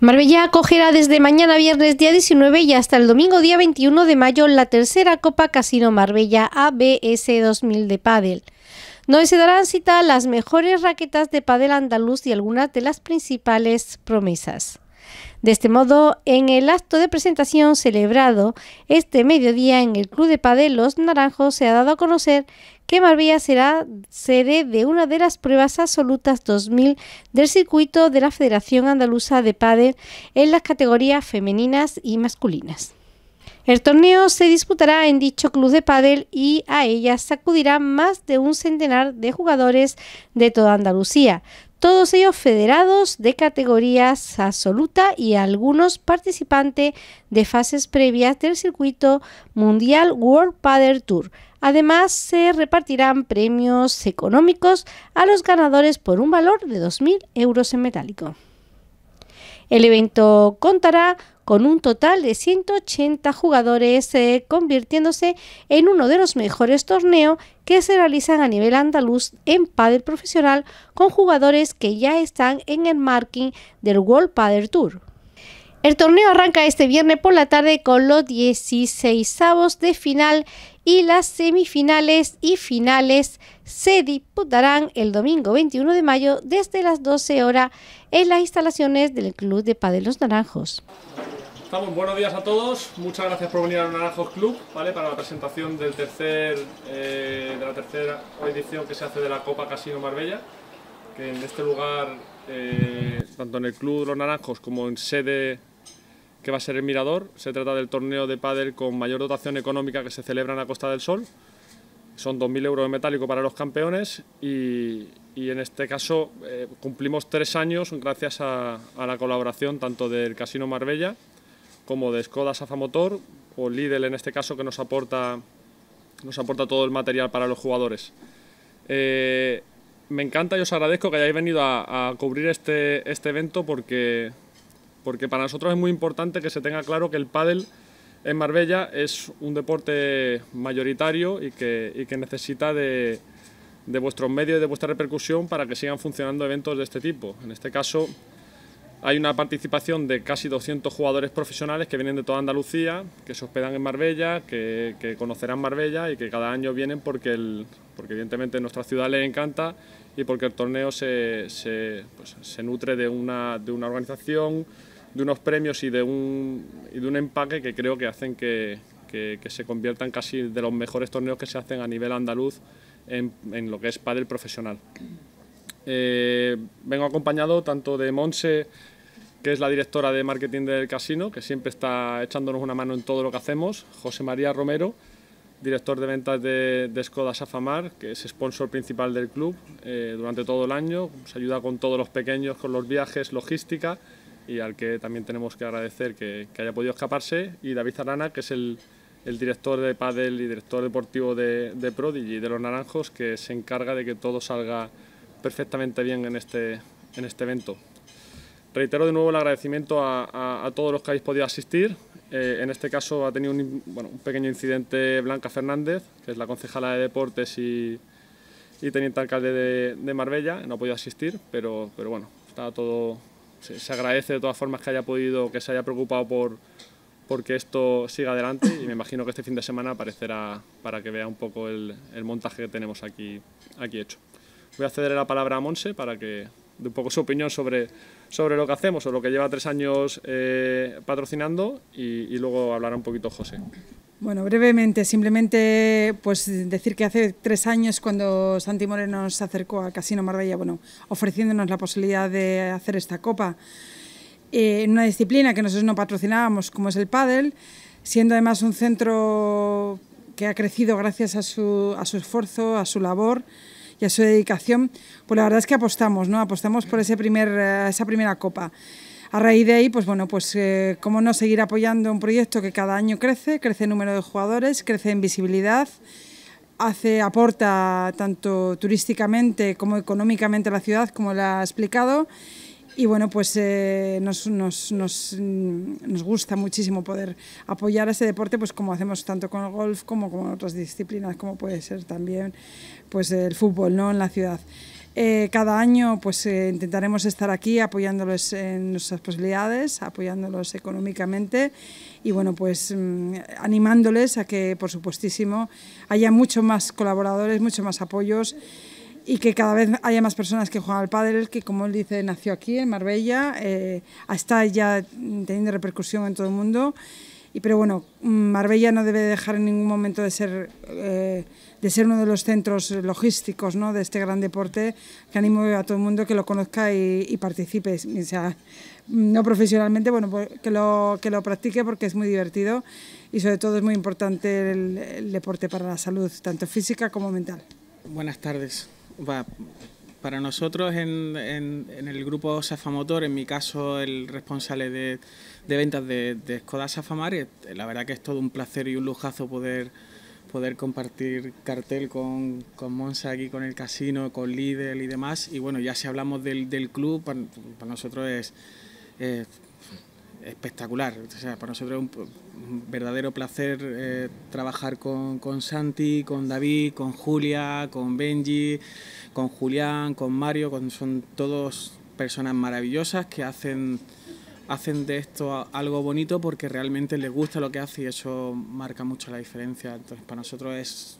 Marbella acogerá desde mañana viernes día 19 y hasta el domingo día 21 de mayo la tercera Copa Casino Marbella ABS 2000 de Padel. donde se darán cita las mejores raquetas de Padel andaluz y algunas de las principales promesas. De este modo, en el acto de presentación celebrado este mediodía en el Club de Padel Los Naranjos se ha dado a conocer que Marbella será sede de una de las pruebas absolutas 2000 del circuito de la Federación Andaluza de Padel en las categorías femeninas y masculinas. El torneo se disputará en dicho club de pádel y a ella sacudirá más de un centenar de jugadores de toda Andalucía todos ellos federados de categorías absoluta y algunos participantes de fases previas del circuito mundial World Padel Tour. Además, se repartirán premios económicos a los ganadores por un valor de 2.000 euros en metálico. El evento contará con un total de 180 jugadores, eh, convirtiéndose en uno de los mejores torneos que se realizan a nivel andaluz en pádel profesional con jugadores que ya están en el marking del World Padel Tour. El torneo arranca este viernes por la tarde con los 16 avos de final y las semifinales y finales se disputarán el domingo 21 de mayo desde las 12 horas en las instalaciones del Club de Padel Los Naranjos. Buenos días a todos. Muchas gracias por venir al Naranjos Club, ¿vale? Para la presentación del tercer, eh, de la tercera edición que se hace de la Copa Casino Marbella. Que en este lugar, eh, tanto en el Club de los Naranjos como en sede que va a ser el Mirador, se trata del torneo de pádel con mayor dotación económica que se celebra en la Costa del Sol. Son 2.000 euros de metálico para los campeones y, en este caso eh, cumplimos tres años gracias a la colaboración tanto del Casino Marbella como de Skoda Safa Motor o Lidl en este caso que nos aporta, nos aporta todo el material para los jugadores. Eh, me encanta y os agradezco que hayáis venido a, cubrir este, este evento porque, porque para nosotros es muy importante que se tenga claro que el pádel en Marbella es un deporte mayoritario y que, necesita de, de vuestros medios y de vuestra repercusión para que sigan funcionando eventos de este tipo. En este caso, hay una participación de casi 200 jugadores profesionales que vienen de toda Andalucía, que se hospedan en Marbella, que, conocerán Marbella y que cada año vienen porque, porque evidentemente nuestra ciudad les encanta y porque el torneo pues, se, nutre de una, de una, organización, de unos premios y de un, y de un empaque que creo que hacen que, se conviertan casi de los mejores torneos que se hacen a nivel andaluz en, en lo que es pádel profesional. Eh, vengo acompañado tanto de Monse, que es la directora de marketing del casino, que siempre está echándonos una mano en todo lo que hacemos, José María Romero, director de ventas de, de Skoda Safamar, que es sponsor principal del club eh, durante todo el año, ...nos ayuda con todos los pequeños, con los viajes, logística, y al que también tenemos que agradecer que, haya podido escaparse, y David Zarana que es el, director de Padel y director deportivo de, de Prodigy, de Los Naranjos, que se encarga de que todo salga perfectamente bien en este, en este evento. Reitero de nuevo el agradecimiento a, todos los que habéis podido asistir. Eh, en este caso ha tenido un, pequeño incidente Blanca Fernández, que es la concejala de Deportes y, y teniente alcalde de, Marbella. No ha podido asistir, pero, pero bueno, está todo, se, agradece de todas formas que haya podido, que se haya preocupado por porque esto siga adelante y me imagino que este fin de semana aparecerá para que vea un poco el, el montaje que tenemos aquí, aquí hecho voy a cederle la palabra a Monse para que dé un poco su opinión sobre, sobre lo que hacemos o lo que lleva tres años eh, patrocinando y, luego hablará un poquito José. Bueno, brevemente, simplemente pues decir que hace tres años cuando Santi Moreno se acercó a Casino Marbella, bueno, ofreciéndonos la posibilidad de hacer esta copa eh, en una disciplina que nosotros no patrocinábamos, como es el pádel, siendo además un centro que ha crecido gracias a su, a su esfuerzo, a su labor, y a su dedicación, pues la verdad es que apostamos, ¿no? Apostamos por ese primer, eh, esa primera copa. A raíz de ahí, pues bueno, pues eh, cómo no seguir apoyando un proyecto que cada año crece, crece número de jugadores, crece en visibilidad, hace, aporta tanto turísticamente como económicamente a la ciudad, como la ha explicado, y bueno, pues eh, mm, nos, gusta muchísimo poder apoyar a ese deporte, pues como hacemos tanto con el golf como con otras disciplinas, como puede ser también pues el fútbol ¿no? en la ciudad. Eh, cada año pues eh, intentaremos estar aquí apoyándolos en nuestras posibilidades, apoyándolos económicamente y bueno pues mm, animándoles a que por supuestísimo haya mucho más colaboradores, mucho más apoyos y que cada vez haya más personas que juegan al pádel, que como él dice, nació aquí en Marbella, eh, está ya teniendo repercusión en todo el mundo. Y, pero bueno, mm, Marbella no debe dejar en ningún momento de ser, eh, de ser uno de los centros logísticos ¿no? de este gran deporte, que animo a todo el mundo que lo conozca y, y participe. O sea, no profesionalmente, bueno, pues que lo, que lo practique porque es muy divertido y sobre todo es muy importante el deporte para la salud, tanto física como mental. Buenas tardes para nosotros en, el grupo Safamotor, en mi caso el responsable de, ventas de, de, Skoda Safamar, la verdad que es todo un placer y un lujazo poder, poder compartir cartel con, con Monza aquí, con el casino, con Lidl y demás. Y bueno, ya si hablamos del, club, para, nosotros es espectacular. O sea, para nosotros es un, verdadero placer eh, trabajar con, con, Santi, con David, con Julia, con Benji, con Julián, con Mario, con, son todos personas maravillosas que hacen, hacen de esto algo bonito porque realmente les gusta lo que hace y eso marca mucho la diferencia. Entonces, para nosotros es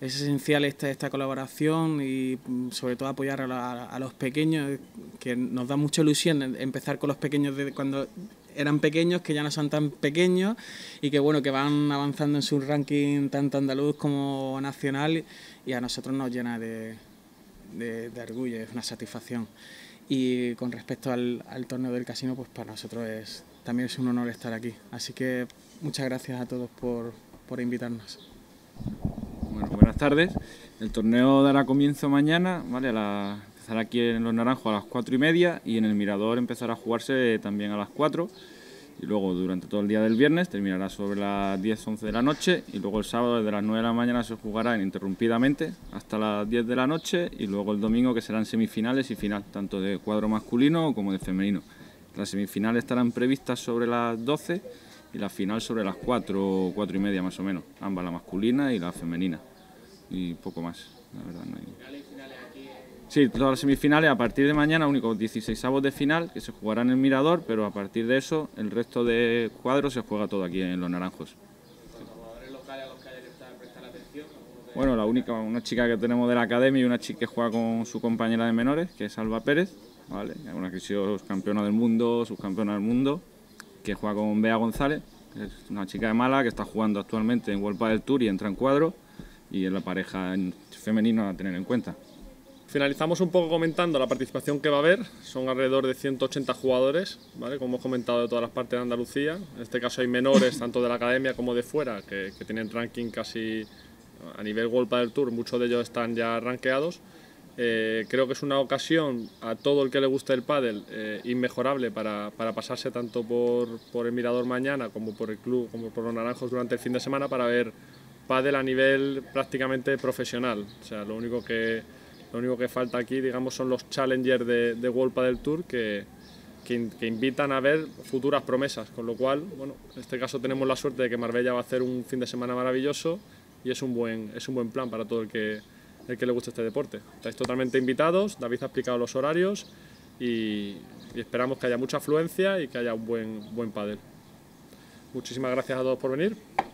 es esencial esta, esta colaboración y mm, sobre todo apoyar a, los pequeños, que nos da mucha ilusión empezar con los pequeños de cuando eran pequeños, que ya no son tan pequeños y que bueno, que van avanzando en su ranking tanto andaluz como nacional y a nosotros nos llena de, de, de orgullo, es una satisfacción. Y con respecto al, al, torneo del casino, pues para nosotros es también es un honor estar aquí. Así que muchas gracias a todos por, por invitarnos buenas tardes. El torneo dará comienzo mañana, ¿vale? la, empezará aquí en Los Naranjos a las 4 y media y en el Mirador empezará a jugarse también a las 4. Y luego durante todo el día del viernes terminará sobre las 10, 11 de la noche y luego el sábado desde las 9 de la mañana se jugará ininterrumpidamente hasta las 10 de la noche y luego el domingo que serán semifinales y final, tanto de cuadro masculino como de femenino. Las semifinales estarán previstas sobre las 12 y la final sobre las 4, 4 y media más o menos, ambas la masculina y la femenina y poco más, la verdad. No hay... Sí, todas las semifinales a partir de mañana, únicos 16 avos de final que se jugarán en el Mirador, pero a partir de eso el resto de cuadros se juega todo aquí en Los Naranjos. Bueno, la única, una chica que tenemos de la academia y una chica que juega con su compañera de menores, que es Alba Pérez, ¿vale? Una que ha sido campeona del mundo, subcampeona del mundo, que juega con Bea González, es una chica de Mala que está jugando actualmente en World del Tour y entra en cuadro y en la pareja femenina a tener en cuenta. Finalizamos un poco comentando la participación que va a haber. Son alrededor de 180 jugadores, ¿vale? como hemos comentado, de todas las partes de Andalucía. En este caso hay menores, tanto de la academia como de fuera, que, tienen ranking casi a nivel golpa del Tour. Muchos de ellos están ya ranqueados. Eh, creo que es una ocasión a todo el que le guste el pádel eh, inmejorable para, para, pasarse tanto por, por, el Mirador mañana como por el club, como por los Naranjos durante el fin de semana para ver ...padel a nivel prácticamente profesional. O sea, lo único que, lo único que falta aquí, digamos, son los challengers de, de World Padel Tour que, que, invitan a ver futuras promesas. Con lo cual, bueno, en este caso tenemos la suerte de que Marbella va a hacer un fin de semana maravilloso y es un buen, es un buen plan para todo el que, el que le guste este deporte. Estáis totalmente invitados, David ha explicado los horarios y, esperamos que haya mucha afluencia y que haya un buen, buen pádel. Muchísimas gracias a todos por venir.